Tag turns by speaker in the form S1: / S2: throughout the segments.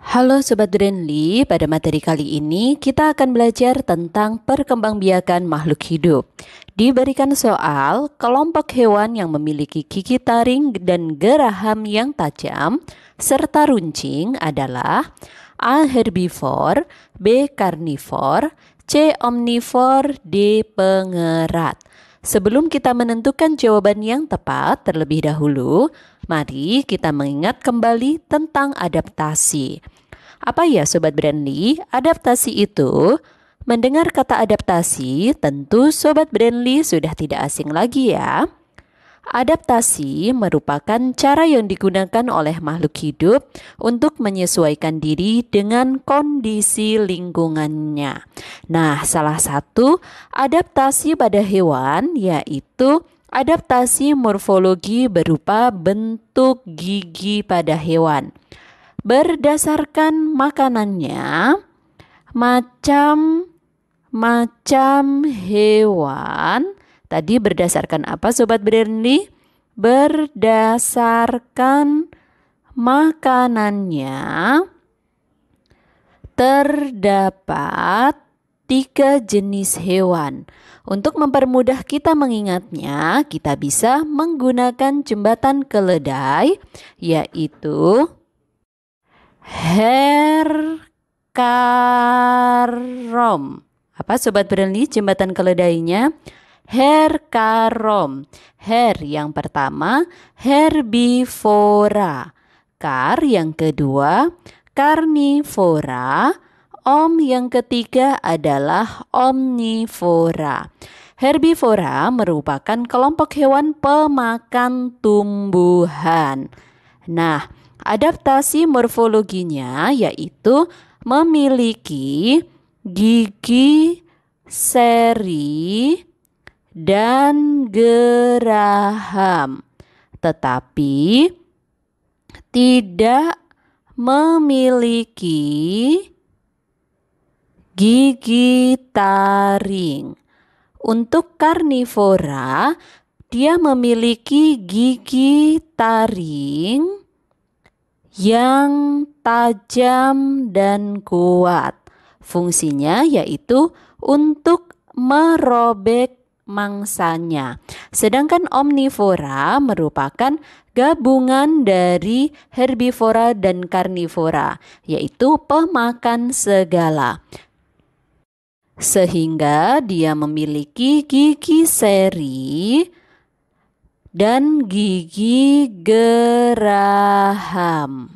S1: Halo Sobat Brandly, pada materi kali ini kita akan belajar tentang perkembangbiakan makhluk hidup. Diberikan soal, kelompok hewan yang memiliki gigi taring dan geraham yang tajam serta runcing adalah A. Herbivore, B. Carnivore, C. Omnivore, D. Pengerat Sebelum kita menentukan jawaban yang tepat terlebih dahulu, mari kita mengingat kembali tentang adaptasi. Apa ya Sobat Brandly? Adaptasi itu mendengar kata adaptasi, tentu Sobat Brandly sudah tidak asing lagi ya. Adaptasi merupakan cara yang digunakan oleh makhluk hidup untuk menyesuaikan diri dengan kondisi lingkungannya. Nah, salah satu adaptasi pada hewan yaitu adaptasi morfologi berupa bentuk gigi pada hewan. Berdasarkan makanannya, macam-macam hewan Tadi berdasarkan apa Sobat Berni? Berdasarkan makanannya terdapat tiga jenis hewan. Untuk mempermudah kita mengingatnya, kita bisa menggunakan jembatan keledai, yaitu Herkarom. Apa sobat berani jembatan keledainya? karom. Her yang pertama herbivora, kar yang kedua karnivora, om yang ketiga adalah omnivora. Herbivora merupakan kelompok hewan pemakan tumbuhan. Nah, adaptasi morfologinya yaitu memiliki gigi seri dan geraham, tetapi tidak memiliki gigi taring. Untuk karnivora, dia memiliki gigi taring yang tajam dan kuat. Fungsinya yaitu untuk merobek mangsanya. Sedangkan omnivora merupakan gabungan dari herbivora dan karnivora, yaitu pemakan segala. Sehingga dia memiliki gigi seri dan gigi geraham.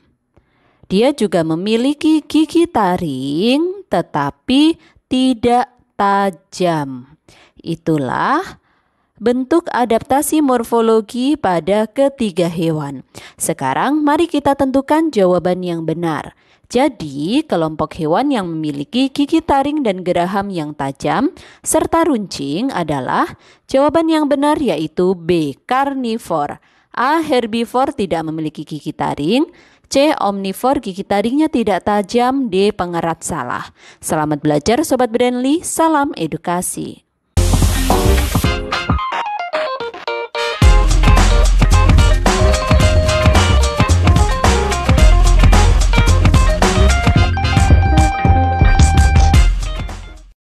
S1: Dia juga memiliki gigi taring tetapi tidak tajam. Itulah bentuk adaptasi morfologi pada ketiga hewan. Sekarang mari kita tentukan jawaban yang benar. Jadi, kelompok hewan yang memiliki gigi taring dan geraham yang tajam serta runcing adalah jawaban yang benar yaitu B. Karnivor. A. Herbivore tidak memiliki gigi taring. C. Omnivor gigi taringnya tidak tajam. D. Pengerat salah. Selamat belajar Sobat Brandly. Salam edukasi.